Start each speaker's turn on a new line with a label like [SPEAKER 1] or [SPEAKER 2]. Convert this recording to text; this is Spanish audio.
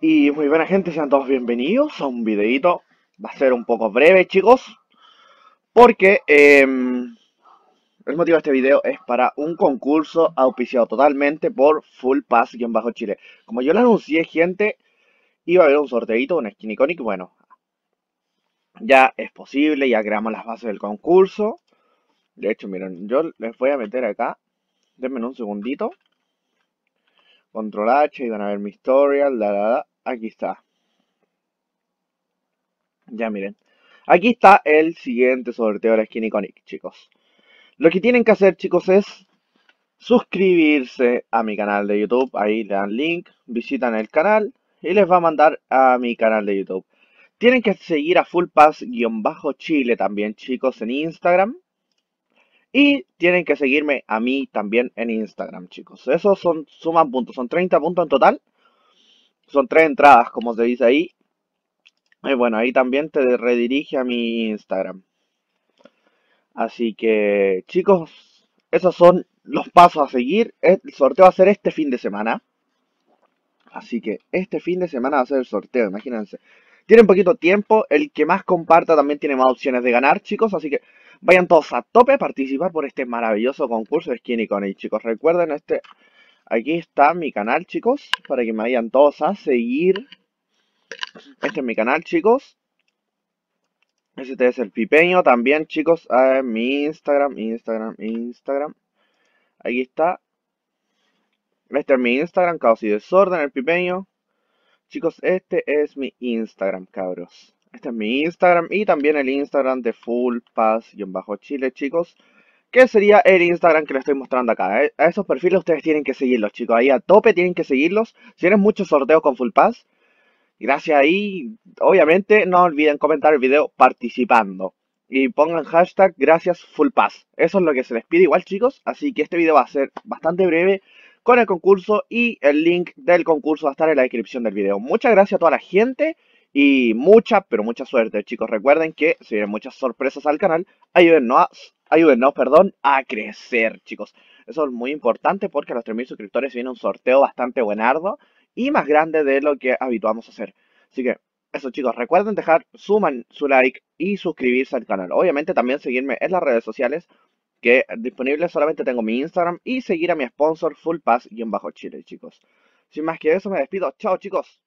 [SPEAKER 1] Y muy buena gente, sean todos bienvenidos a un videito. Va a ser un poco breve, chicos. Porque em, el motivo de este video es para un concurso auspiciado totalmente por Full Pass-Chile. Como yo lo anuncié, gente, iba a haber un sorteito, un Skinny Conic Bueno, ya es posible, ya creamos las bases del concurso. De hecho, miren, yo les voy a meter acá. Denme un segundito. Control H y van a ver mi historial, la, la, Aquí está. Ya miren. Aquí está el siguiente sorteo de la skin chicos. Lo que tienen que hacer, chicos, es suscribirse a mi canal de YouTube. Ahí le dan link, visitan el canal y les va a mandar a mi canal de YouTube. Tienen que seguir a Full Pass-Chile también, chicos, en Instagram. Y tienen que seguirme a mí también en Instagram, chicos. Esos son, suman puntos, son 30 puntos en total. Son tres entradas, como se dice ahí. Y bueno, ahí también te redirige a mi Instagram. Así que, chicos, esos son los pasos a seguir. El sorteo va a ser este fin de semana. Así que este fin de semana va a ser el sorteo, imagínense. Tienen poquito tiempo. El que más comparta también tiene más opciones de ganar, chicos. Así que Vayan todos a tope a participar por este maravilloso concurso de Skinny Connie, chicos. Recuerden, este, aquí está mi canal, chicos, para que me vayan todos a seguir. Este es mi canal, chicos. Este es el pipeño también, chicos. A mi Instagram, Instagram, Instagram. Aquí está. Este es mi Instagram, caos y desorden, el pipeño. Chicos, este es mi Instagram, cabros. Este es mi Instagram y también el Instagram de Full Pass-Chile, chicos. Que sería el Instagram que les estoy mostrando acá. Eh, a esos perfiles ustedes tienen que seguirlos, chicos. Ahí a tope tienen que seguirlos. Si tienen muchos sorteos con Full Pass, gracias ahí. Obviamente, no olviden comentar el video participando. Y pongan hashtag gracias Full Eso es lo que se les pide igual, chicos. Así que este video va a ser bastante breve con el concurso y el link del concurso va a estar en la descripción del video. Muchas gracias a toda la gente y mucha, pero mucha suerte, chicos. Recuerden que si vienen muchas sorpresas al canal, ayúdennos a, perdón, a crecer, chicos. Eso es muy importante porque a los 3.000 suscriptores viene un sorteo bastante buenardo y más grande de lo que habituamos a hacer. Así que, eso chicos, recuerden dejar su, su like y suscribirse al canal. Obviamente también seguirme en las redes sociales que disponibles solamente tengo mi Instagram y seguir a mi sponsor Full Pass y en bajo Chile, chicos. Sin más que eso, me despido. Chao, chicos.